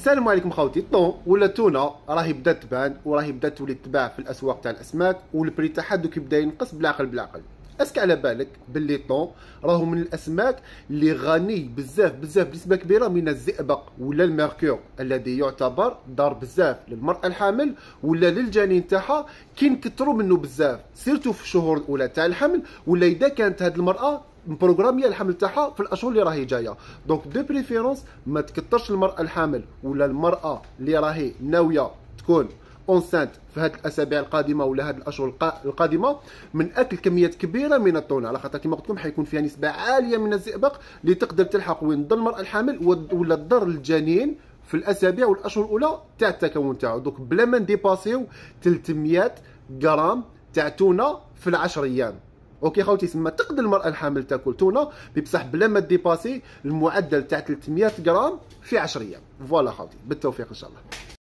السلام عليكم خاوتي الطون ولا التونه راهي بدات تبان وراهي بدات تولي تباع في الاسواق تاع الاسماك والبري تاعها دوك يبدا ينقص بالعقل بالعقل اسك على بالك باللي طون راهو من الاسماك اللي غني بزاف بزاف بنسبه كبيره من الزئبق ولا الميركور الذي يعتبر دار بزاف للمراه الحامل ولا للجنين تاعها كي نكثروا منه بزاف سيرتو في الشهور الاولى تاع الحمل ولا اذا كانت هذه المراه مبروغراميه الحمل تاعها في الاشهر اللي راهي جايه دونك دو بريفيرونس ما تكثرش المراه الحامل ولا المراه اللي راهي ناويه تكون اونسانت في هذه الاسابيع القادمه ولا هذه الاشهر القادمه من اكل كميات كبيره من التونه على خاطر كما قلت لكم حيكون فيها نسبه عاليه من الزئبق اللي تقدر تلحق وين ضل المراه الحامل ولا ضر الجنين في الاسابيع والاشهر الاولى تاع التكون تاعو دوك بلا ما نديباسيو 300 غرام تاع تونه في العشر ايام اوكي خوتي تسمى تقدر المراه الحامل تاكل تونه بصح بلا ما ديباسي المعدل تاع 300 غرام في 10 ايام فوالا خوتي بالتوفيق ان شاء الله